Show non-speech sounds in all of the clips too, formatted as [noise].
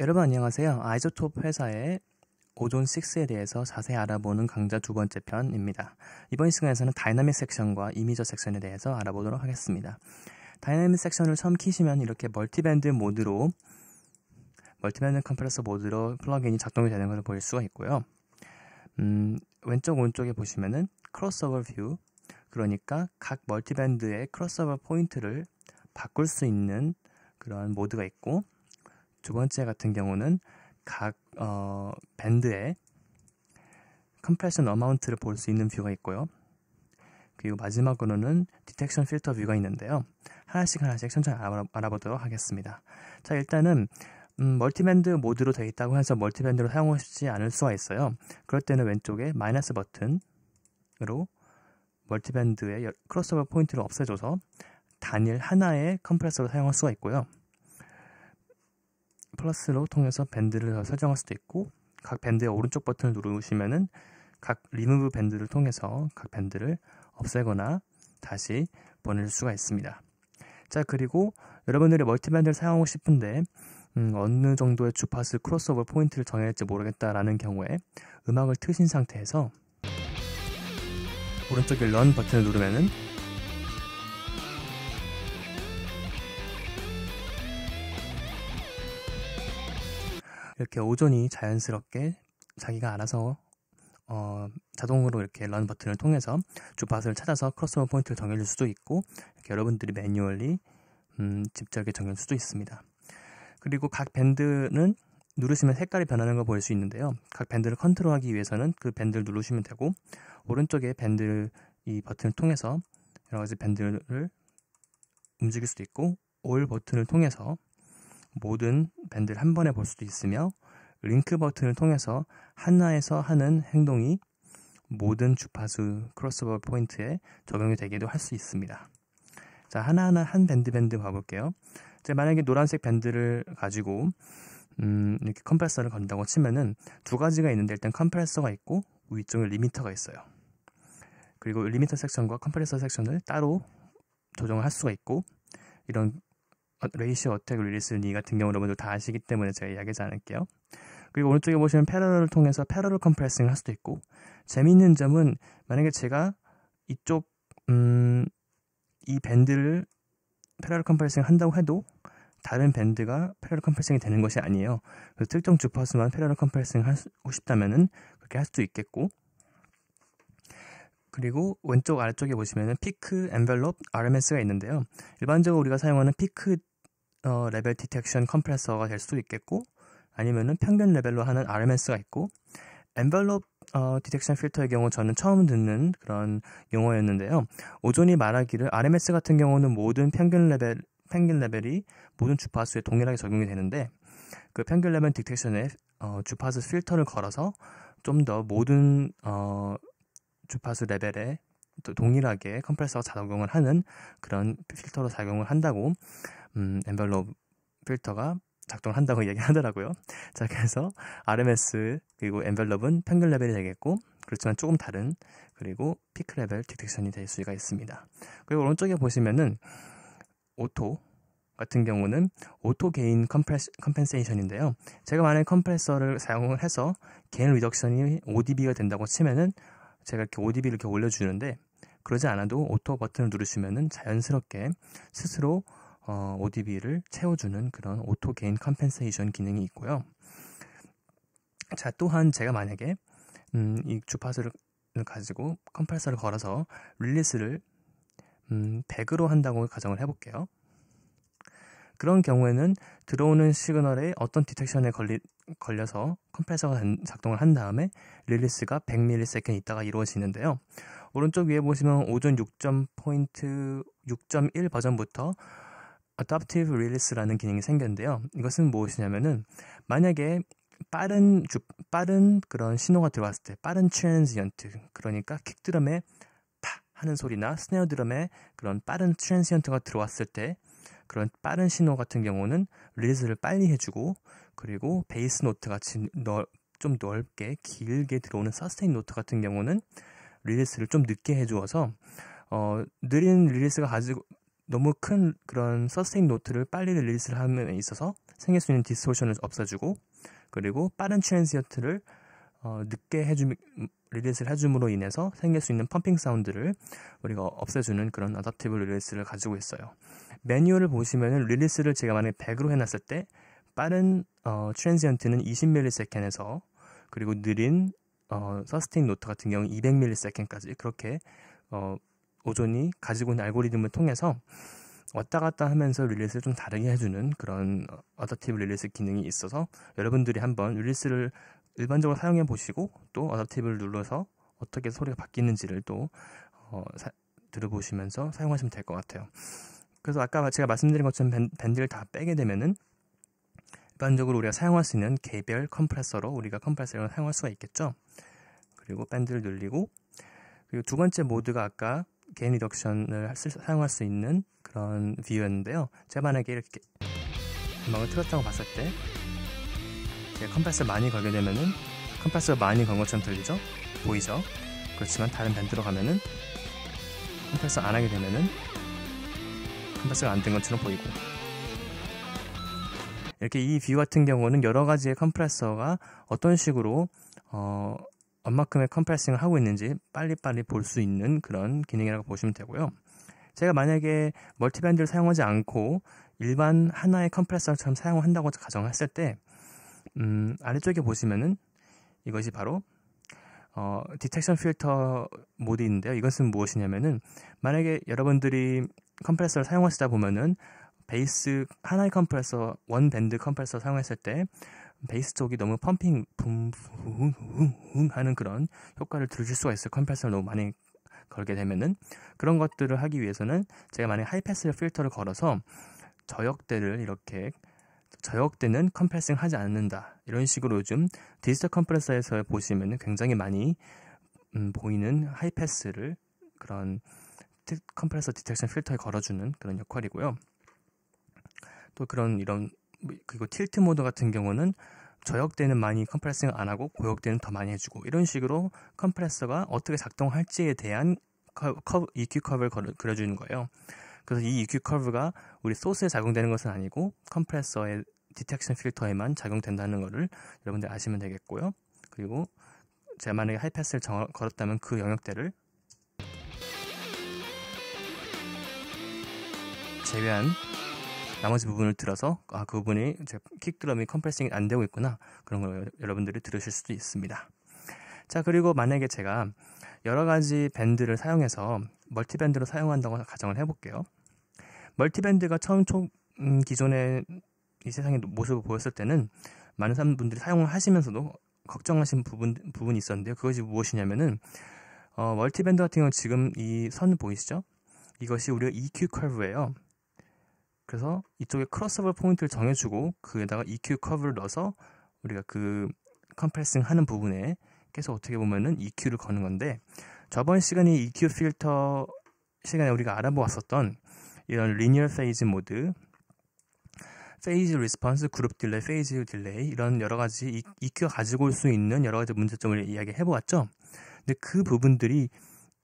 여러분 안녕하세요. 아이소톱 회사의 오존6에 대해서 자세히 알아보는 강좌 두 번째 편입니다. 이번 시간에서는 다이나믹 섹션과 이미저 섹션에 대해서 알아보도록 하겠습니다. 다이나믹 섹션을 처음 키시면 이렇게 멀티밴드 모드로 멀티밴드 컴프레서 모드로 플러그인이 작동이 되는 것을 보일 수가 있고요. 음, 왼쪽 오른쪽에 보시면은 크로스오버 뷰 그러니까 각 멀티밴드의 크로스오버 포인트를 바꿀 수 있는 그런 모드가 있고 두 번째 같은 경우는 각 어, 밴드의 컴프레션 어마운트를 볼 수 있는 뷰가 있고요. 그리고 마지막으로는 디텍션 필터 뷰가 있는데요. 하나씩 하나씩 천천히 알아보, 도록 하겠습니다. 자, 일단은 음, 멀티밴드 모드로 되어 있다고 해서 멀티밴드로 사용하시지 않을 수가 있어요. 그럴 때는 왼쪽에 마이너스 버튼으로 멀티밴드의 크로스오버 포인트를 없애줘서 단일 하나의 컴프레서로 사용할 수가 있고요. 플러스로 통해서 밴드를 설정할 수도 있고 각 밴드의 오른쪽 버튼을 누르시면은 각 리무브 밴드를 통해서 각 밴드를 없애거나 다시 보낼 수가 있습니다. 자 그리고 여러분들이 멀티밴드를 사용하고 싶은데 음, 어느 정도의 주파수 크로스오버 포인트를 정해야 할지 모르겠다라는 경우에 음악을 트신 상태에서 오른쪽에 런 버튼을 누르면은 이렇게 오존이 자연스럽게 자기가 알아서 어, 자동으로 이렇게 런 버튼을 통해서 주파수를 찾아서 크로스오버 포인트를 정해줄 수도 있고 이렇게 여러분들이 매뉴얼리 음, 직접 정해줄 수도 있습니다. 그리고 각 밴드는 누르시면 색깔이 변하는 걸볼수 있는데요. 각 밴드를 컨트롤하기 위해서는 그 밴드를 누르시면 되고 오른쪽에 밴드 이 버튼을 통해서 여러 가지 밴드를 움직일 수도 있고 올 버튼을 통해서 모든 밴드를 한 번에 볼 수도 있으며 링크 버튼을 통해서 하나에서 하는 행동이 모든 주파수 크로스오버 포인트에 적용이 되기도 할 수 있습니다. 자, 하나하나 한 밴드 밴드 봐볼게요. 제 만약에 노란색 밴드를 가지고 음, 이렇게 컴프레서를 건다고 치면은 두 가지가 있는데 일단 컴프레서가 있고 위쪽에 리미터가 있어요. 그리고 리미터 섹션과 컴프레서 섹션을 따로 조정을 할 수가 있고 이런 어, 레이시 어택 릴리스 니 같은 경우 여러분들 다 아시기 때문에 제가 이야기하지 않을게요. 그리고 오른쪽에 보시면 패러럴을 통해서 패러럴 컴프레싱을 할 수도 있고 재미있는 점은 만약에 제가 이쪽 음, 이 밴드를 패러럴 컴프레싱 한다고 해도 다른 밴드가 패러럴 컴프레싱이 되는 것이 아니에요. 그래서 특정 주파수만 패러럴 컴프레싱 을 하고 싶다면 그렇게 할 수도 있겠고 그리고 왼쪽 아래쪽에 보시면은 피크, 엔벨롭, RMS가 있는데요. 일반적으로 우리가 사용하는 피크 어, 레벨 디텍션 컴프레서가 될 수도 있겠고 아니면은 평균 레벨로 하는 RMS가 있고 e n v 어, 디텍션 필터의 경우 저는 처음 듣는 그런 용어였는데요. 오존이 말하기를 RMS 같은 경우는 모든 평균 레벨 평균 레벨이 모든 주파수에 동일하게 적용이 되는데 그 평균 레벨 디텍션에 어, 주파수 필터를 걸어서 좀 더 모든 어, 주파수 레벨에 동일하게 컴프레서가 작용을 하는 그런 필터로 작용을 한다고 음, 엔벨로 필터가 작동을 한다고 얘기하더라고요. [laughs] 자, 그래서 RMS 그리고 엔벨롭은 평균 레벨이 되겠고 그렇지만 조금 다른 그리고 피크 레벨 디텍션이 될 수가 있습니다. 그리고 오른쪽에 보시면은 오토 같은 경우는 오토 게인 컴펜세이션인데요. 제가 만약에 컴프레서를 사용을 해서 게인 리덕션이 5dB가 된다고 치면은 제가 이렇게 5dB를 이렇게 올려주는데 그러지 않아도 오토 버튼을 누르시면은 자연스럽게 스스로 어, ODB를 채워주는 그런 오토 게인 컴펜세이션 기능이 있고요. 자, 또한 제가 만약에 음, 이 주파수를 가지고 컴프레서를 걸어서 릴리스를 음, 100으로 한다고 가정을 해볼게요. 그런 경우에는 들어오는 시그널에 어떤 디텍션에 걸리, 걸려서 컴프레서가 작동을 한 다음에 릴리스가 100ms 있다가 이루어지는데요. 오른쪽 위에 보시면 오전 6점 포인트 6.1 버전부터 adaptive release라는 기능이 생겼는데요. 이것은 무엇이냐면은 만약에 빠른 주, 빠른 그런 신호가 들어왔을 때 빠른 트랜지언트 그러니까 킥 드럼에 파 하는 소리나 스네어 드럼에 그런 빠른 트랜지언트가 들어왔을 때 그런 빠른 신호 같은 경우는 릴리즈를 빨리 해주고 그리고 베이스 노트 같이 넓, 좀 넓게 길게 들어오는 서스테인 노트 같은 경우는 릴리스를 좀 늦게 해주어서 어, 느린 릴리스가 가지고 너무 큰 그런 서스테인 노트를 빨리 릴리스를 하 함에 있어서 생길 수 있는 디스토션을 없애주고 그리고 빠른 트랜시어트를 어, 늦게 해줌 릴리스를 해줌으로 인해서 생길 수 있는 펌핑 사운드를 우리가 없애주는 그런 어댑티브 릴리스를 가지고 있어요. 매뉴얼을 보시면은 릴리스를 제가 만약에 100으로 해놨을 때 빠른 어, 트랜시언트는 20ms 그리고 느린 어, 서스테인 노트 같은 경우 200ms 까지 그렇게 어, 오존이 가지고 있는 알고리즘을 통해서 왔다 갔다 하면서 릴리스를 좀 다르게 해주는 그런 어댑티브 릴리스 기능이 있어서 여러분들이 한번 릴리스를 일반적으로 사용해 보시고 또 어댑티브를 눌러서 어떻게 소리가 바뀌는지를 또 어, 사, 들어보시면서 사용하시면 될 것 같아요. 그래서 아까 제가 말씀드린 것처럼 밴드를 다 빼게 되면은 일반적으로 우리가 사용할 수 있는 개별 컴프레서로 우리가 컴프레서를 사용할 수가 있겠죠. 그리고 밴드를 늘리고 그리고 두 번째 모드가 아까 개인 리덕션을 사용할 수 있는 그런 뷰였는데요. 제가 만약에 이렇게 음악을 틀었다고 봤을 때 제가 컴프레서 많이 걸게 되면은 컴프레서 많이 건 것처럼 들리죠? 보이죠? 그렇지만 다른 밴드로 가면은 컴프레서 안 하게 되면은 컴프레서가 안 된 것처럼 보이고 이렇게 이 뷰 같은 경우는 여러 가지의 컴프레서가 어떤 식으로 어, 얼마큼의 컴프레싱을 하고 있는지 빨리빨리 볼 수 있는 그런 기능이라고 보시면 되고요. 제가 만약에 멀티밴드를 사용하지 않고 일반 하나의 컴프레서처럼 사용 한다고 가정했을 때 음, 아래쪽에 보시면은 이것이 바로 어, 디텍션 필터 모드인데요. 이것은 무엇이냐면은 만약에 여러분들이 컴프레서를 사용하시다 보면은 베이스 하나의 컴프레서 원 밴드 컴프레서 사용했을 때 베이스 쪽이 너무 펌핑 붕붕 하는 그런 효과를 들으실 수가 있어요. 컴프레서를 너무 많이 걸게 되면은 그런 것들을 하기 위해서는 제가 만약 하이패스 필터를 걸어서 저역대를 이렇게 저역대는 컴프레싱 하지 않는다. 이런 식으로 요즘 디지털 컴프레서에서 보시면 굉장히 많이 음, 보이는 하이패스를 그런 컴프레서 디텍션 필터에 걸어주는 그런 역할이고요. 또 그런 이런 뭐, 그리고 틸트 모드 같은 경우는 저역대는 많이 컴프레싱을 안 하고 고역대는 더 많이 해주고 이런 식으로 컴프레서가 어떻게 작동할지에 대한 커, 커, EQ 커브를 그려주는 거예요. 그래서 이 EQ 커브가 우리 소스에 작용되는 것은 아니고 컴프레서의 디텍션 필터에만 작용된다는 것을 여러분들 아시면 되겠고요. 그리고 제가 만약에 하이패스를 정, 걸었다면 그 영역대를 제외한 나머지 부분을 들어서 아그 부분이 킥드럼이 컴프레싱이 안 되고 있구나 그런 걸 여러분들이 들으실 수도 있습니다. 자 그리고 만약에 제가 여러 가지 밴드를 사용해서 멀티밴드로 사용한다고 가정을 해볼게요. 멀티밴드가 처음 초, 음, 기존의 이 세상의 모습을 보였을 때는 많은 사람분들이 사용을 하시면서도 걱정하신 부분 부분이 있었는데요. 그것이 무엇이냐면은 어, 멀티밴드 같은 경우 는 지금 이 선 보이시죠? 이것이 우리가 EQ 커브예요. 그래서 이쪽에 크로스오 포인트를 정해주고 그에다가 EQ 커브를 넣어서 우리가 그 컴프레싱 하는 부분에 계속 어떻게 보면은 EQ를 거는 건데 저번 시간에 EQ 필터 시간에 우리가 알아보았었던 이런 리니어 페이즈 모드 페이즈 리스폰스, 그룹 딜레이, 페이즈 딜레이 이런 여러 가지 EQ가 가지고 올 수 있는 여러 가지 문제점을 이야기해 보았죠. 근데 그 부분들이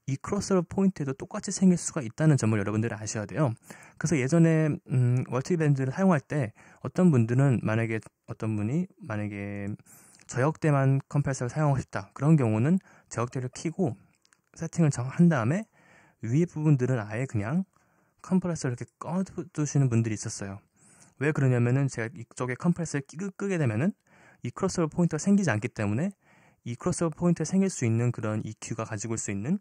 이 크로스오버 포인트에도 똑같이 생길 수가 있다는 점을 여러분들이 아셔야 돼요. 그래서 예전에 음, 월트 리 밴드를 사용할 때 어떤 분들은 만약에 어떤 분이 만약에 저역대만 컴프레서를 사용하고 싶다. 그런 경우는 저역대를 키고 세팅을 정한 다음에 위에 부분들은 아예 그냥 컴프레서를 이렇게 꺼두시는 분들이 있었어요. 왜 그러냐면은 제가 이쪽에 컴프레서를 끄게 되면은 이 크로스오버 포인트가 생기지 않기 때문에 이 크로스오버 포인트에 생길 수 있는 그런 EQ가 가지고 올 수 있는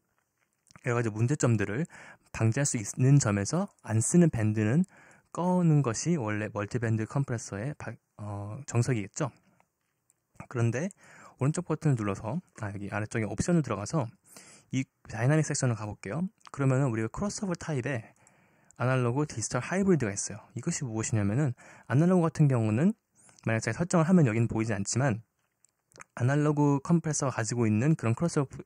여러 가지 문제점들을 방지할 수 있는 점에서 안 쓰는 밴드는 꺼는 것이 원래 멀티밴드 컴프레서의 바, 어, 정석이겠죠. 그런데 오른쪽 버튼을 눌러서 아, 여기 아래쪽에 옵션을 들어가서 이 다이나믹 섹션을 가볼게요. 그러면은 우리가 크로스오버 타입에 아날로그 디지털 하이브리드가 있어요. 이것이 무엇이냐면은 아날로그 같은 경우는 만약 제가 설정을 하면 여기는 보이지 않지만 아날로그 컴프레서가 가지고 있는 그런 크로스오버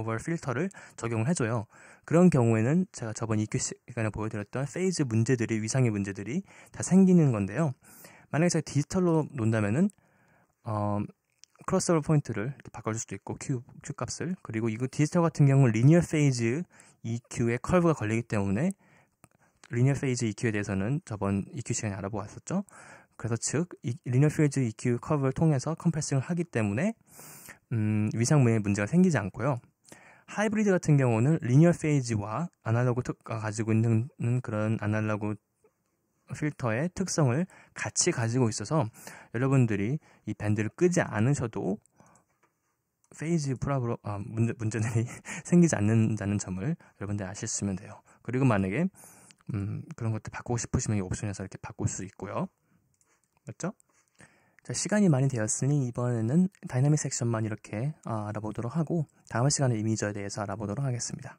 오버 필터를 적용을 해줘요. 그런 경우에는 제가 저번 EQ 시간에 보여드렸던 페이즈 문제들이 위상의 문제들이 다 생기는 건데요. 만약에 제가 디지털로 논다면은 어, 크로스오버 포인트를 바꿔줄 수도 있고 Q, Q 값을 그리고 이거 디지털 같은 경우는 리니어 페이즈 EQ에 컬브가 걸리기 때문에 리니어 페이즈 EQ에 대해서는 저번 EQ 시간에 알아보았었죠. 그래서 즉 리니어 페이즈 EQ 커브를 통해서 컴프레싱을 하기 때문에 음, 위상문의 문제가 생기지 않고요. 하이브리드 같은 경우는 리니어 페이지와 아날로그 특가 아, 가지고 있는 그런 아날로그 필터의 특성을 같이 가지고 있어서 여러분들이 이 밴드를 끄지 않으셔도 페이지 프라브로 아, 문제, 문제들이 [laughs] 생기지 않는다는 점을 여러분들 아셨으면 돼요. 그리고 만약에 음, 그런 것들 바꾸고 싶으시면 이 옵션에서 이렇게 바꿀 수 있고요. 맞죠? 자, 시간이 많이 되었으니 이번에는 다이나믹 섹션만 이렇게 아, 알아보도록 하고 다음 시간에 이미지에 대해서 알아보도록 하겠습니다.